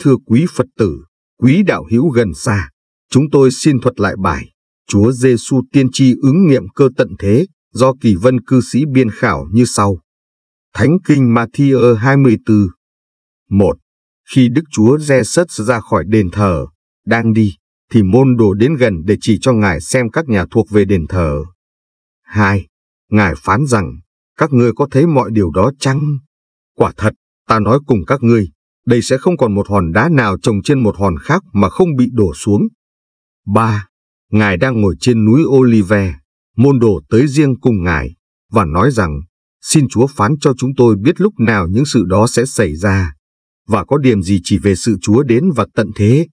thưa quý Phật tử, quý đạo hữu gần xa, chúng tôi xin thuật lại bài Chúa Giêsu tiên tri ứng nghiệm cơ tận thế do Kỳ Vân cư sĩ biên khảo như sau. Thánh kinh Matthew 24. 1. Khi Đức Chúa Jesus ra khỏi đền thờ, đang đi thì môn đồ đến gần để chỉ cho ngài xem các nhà thuộc về đền thờ. 2. Ngài phán rằng, các ngươi có thấy mọi điều đó chăng? Quả thật, ta nói cùng các ngươi, đây sẽ không còn một hòn đá nào trồng trên một hòn khác mà không bị đổ xuống. 3. Ngài đang ngồi trên núi Olive, môn đồ tới riêng cùng Ngài, và nói rằng, xin Chúa phán cho chúng tôi biết lúc nào những sự đó sẽ xảy ra, và có điểm gì chỉ về sự Chúa đến và tận thế.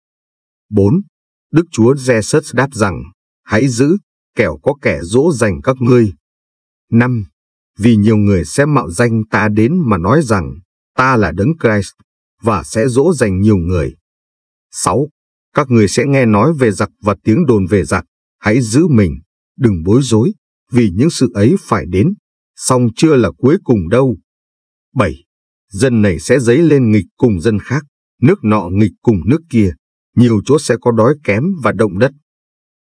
4. Đức Chúa Jesus đáp rằng, hãy giữ, kẻo có kẻ dỗ dành các ngươi. 5. Vì nhiều người sẽ mạo danh ta đến mà nói rằng, ta là đấng Christ, và sẽ dỗ dành nhiều người. 6. Các người sẽ nghe nói về giặc và tiếng đồn về giặc. Hãy giữ mình, đừng bối rối, vì những sự ấy phải đến, song chưa là cuối cùng đâu. 7. Dân này sẽ dấy lên nghịch cùng dân khác, nước nọ nghịch cùng nước kia, nhiều chỗ sẽ có đói kém và động đất.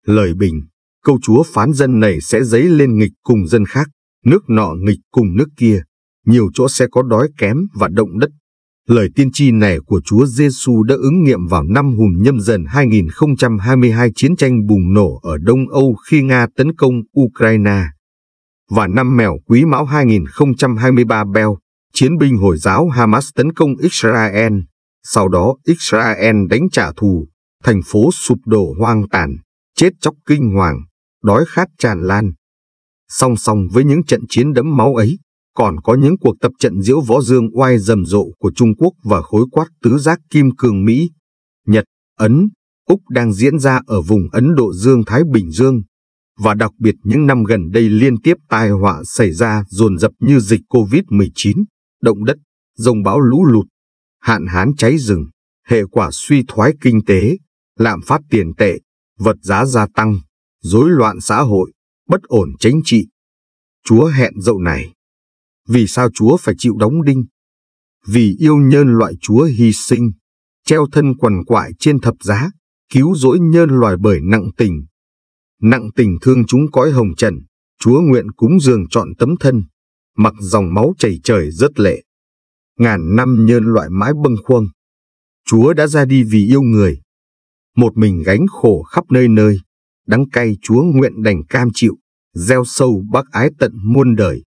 Lời bình, câu chúa phán dân này sẽ dấy lên nghịch cùng dân khác, nước nọ nghịch cùng nước kia, nhiều chỗ sẽ có đói kém và động đất. Lời tiên tri này của Chúa Giêsu đã ứng nghiệm vào năm hùng nhâm dần 2022 chiến tranh bùng nổ ở Đông Âu khi Nga tấn công Ukraine. Và năm mèo quý mão 2023 Bell, chiến binh Hồi giáo Hamas tấn công Israel. Sau đó Israel đánh trả thù, thành phố sụp đổ hoang tàn, chết chóc kinh hoàng, đói khát tràn lan. Song song với những trận chiến đẫm máu ấy, còn có những cuộc tập trận diễu võ dương oai rầm rộ của Trung Quốc và khối quát tứ giác kim cương Mỹ, Nhật, Ấn, Úc đang diễn ra ở vùng Ấn Độ Dương-Thái Bình Dương, và đặc biệt những năm gần đây liên tiếp tai họa xảy ra dồn dập như dịch COVID-19, động đất, rông bão lũ lụt, hạn hán cháy rừng, hệ quả suy thoái kinh tế, lạm phát tiền tệ, vật giá gia tăng, rối loạn xã hội, bất ổn chính trị. Chúa hẹn dậu này vì sao Chúa phải chịu đóng đinh? Vì yêu nhân loại Chúa hy sinh, treo thân quần quại trên thập giá, cứu rỗi nhân loài bởi nặng tình. Nặng tình thương chúng cõi hồng trần, Chúa nguyện cúng dường trọn tấm thân, mặc dòng máu chảy trời rất lệ. Ngàn năm nhân loại mãi bâng khuâng. Chúa đã ra đi vì yêu người. Một mình gánh khổ khắp nơi nơi, đắng cay Chúa nguyện đành cam chịu, gieo sâu bác ái tận muôn đời.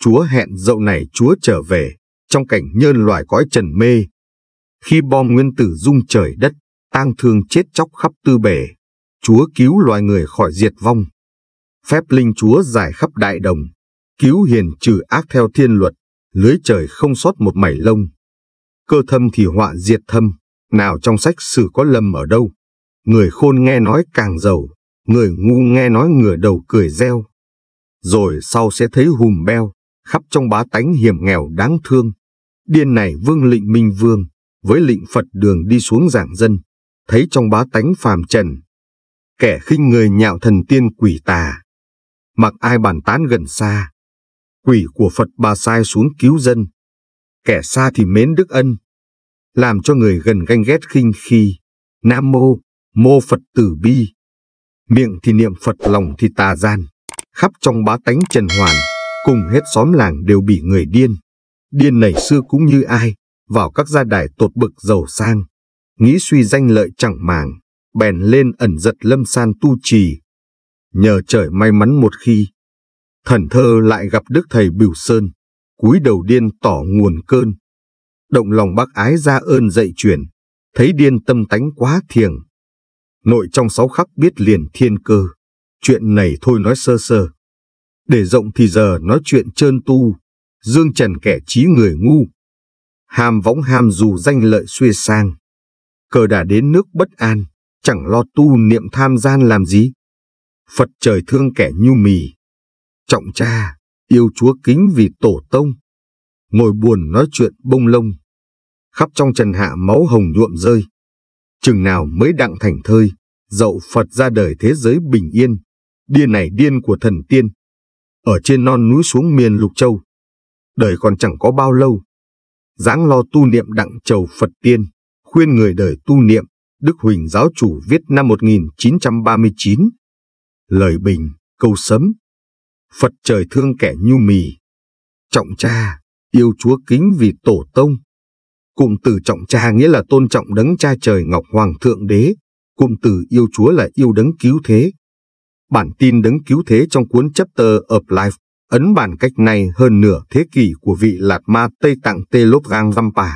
Chúa hẹn dậu này Chúa trở về, trong cảnh nhân loài cõi trần mê. Khi bom nguyên tử rung trời đất, tang thương chết chóc khắp tư bể, Chúa cứu loài người khỏi diệt vong. Phép linh Chúa giải khắp đại đồng, cứu hiền trừ ác theo thiên luật, lưới trời không sót một mảy lông. Cơ thâm thì họa diệt thâm, nào trong sách sử có lầm ở đâu. Người khôn nghe nói càng giàu, người ngu nghe nói ngửa đầu cười reo. Rồi sau sẽ thấy hùm beo, khắp trong bá tánh hiểm nghèo đáng thương. Điên này vương lịnh minh vương, với lịnh Phật đường đi xuống giảng dân, thấy trong bá tánh phàm trần. Kẻ khinh người nhạo thần tiên quỷ tà, mặc ai bàn tán gần xa. Quỷ của Phật bà sai xuống cứu dân, kẻ xa thì mến đức ân, làm cho người gần ganh ghét khinh khi. Nam mô, mô Phật tử bi. Miệng thì niệm Phật lòng thì tà gian, khắp trong bá tánh trần hoàn cùng hết xóm làng đều bị người điên. Điên này xưa cũng như ai, vào các gia đài tột bực giàu sang, nghĩ suy danh lợi chẳng màng, bèn lên ẩn giật lâm san tu trì. Nhờ trời may mắn một khi, thần thơ lại gặp đức thầy Bửu Sơn, cúi đầu điên tỏ nguồn cơn. Động lòng bác ái ra ơn dạy chuyển, thấy điên tâm tánh quá thiền. Nội trong sáu khắc biết liền thiên cơ, chuyện này thôi nói sơ sơ để rộng thì giờ nói chuyện trơn tu, dương trần kẻ trí người ngu. Hàm võng hàm dù danh lợi xuê sang. Cờ đã đến nước bất an, chẳng lo tu niệm tham gian làm gì. Phật trời thương kẻ nhu mì. Trọng cha, yêu chúa kính vì tổ tông. Ngồi buồn nói chuyện bông lông. Khắp trong trần hạ máu hồng nhuộm rơi. Chừng nào mới đặng thành thơi, dậu Phật ra đời thế giới bình yên. Điên này điên của thần tiên ở trên non núi xuống miền Lục Châu. Đời còn chẳng có bao lâu. Giáng lo tu niệm đặng chầu Phật Tiên, khuyên người đời tu niệm, Đức Huỳnh giáo chủ viết năm 1939. Lời bình, câu sấm. Phật trời thương kẻ nhu mì. Trọng cha, yêu chúa kính vì tổ tông. Cụm từ trọng cha nghĩa là tôn trọng đấng cha trời Ngọc Hoàng Thượng Đế. Cụm từ yêu chúa là yêu đấng cứu thế. Bản tin đấng cứu thế trong cuốn Chapter of Life ấn bản cách này hơn nửa thế kỷ của vị lạt ma Tây Tạng Tê Lốp Gang Vampa.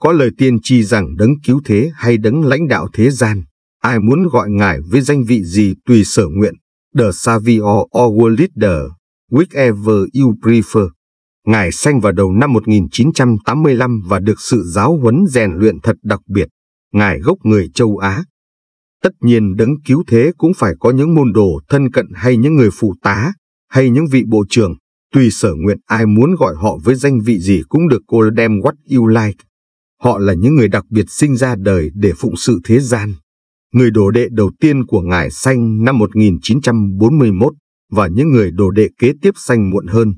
Có lời tiên tri rằng đấng cứu thế hay đấng lãnh đạo thế gian, ai muốn gọi ngài với danh vị gì tùy sở nguyện, the Saviour or World Leader, whichever you prefer. Ngài sanh vào đầu năm 1985 và được sự giáo huấn rèn luyện thật đặc biệt. Ngài gốc người châu Á, Tất nhiên đấng cứu thế cũng phải có những môn đồ thân cận hay những người phụ tá, hay những vị bộ trưởng, tùy sở nguyện ai muốn gọi họ với danh vị gì cũng được cô đem what you like. Họ là những người đặc biệt sinh ra đời để phụng sự thế gian. Người đồ đệ đầu tiên của Ngài sanh năm 1941 và những người đồ đệ kế tiếp sanh muộn hơn.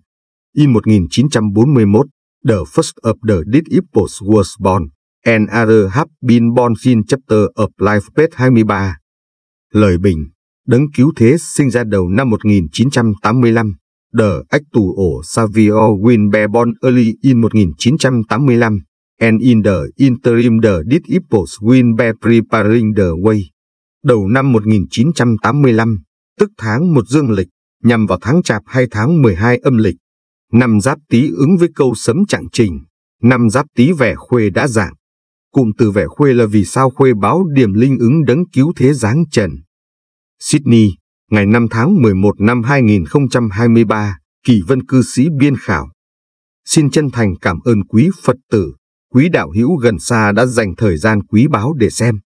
In 1941, The First of the disciples was born and other have been born in chapter of life page 23. Lời bình, đấng cứu thế sinh ra đầu năm 1985. The Actu ổ Savio Winbe born early in 1985. And in the interim the disciples Winbe preparing the way. Đầu năm 1985, tức tháng một dương lịch, nhằm vào tháng chạp hay tháng 12 âm lịch. Năm giáp tý ứng với câu sấm trạng trình, năm giáp tý vẻ khuê đã giảng cụm từ vẻ khuê là vì sao khuê báo điểm linh ứng đấng cứu thế giáng trần. Sydney, ngày 5 tháng 11 năm 2023, Kỳ Vân Cư Sĩ Biên Khảo. Xin chân thành cảm ơn quý Phật tử, quý đạo hữu gần xa đã dành thời gian quý báo để xem.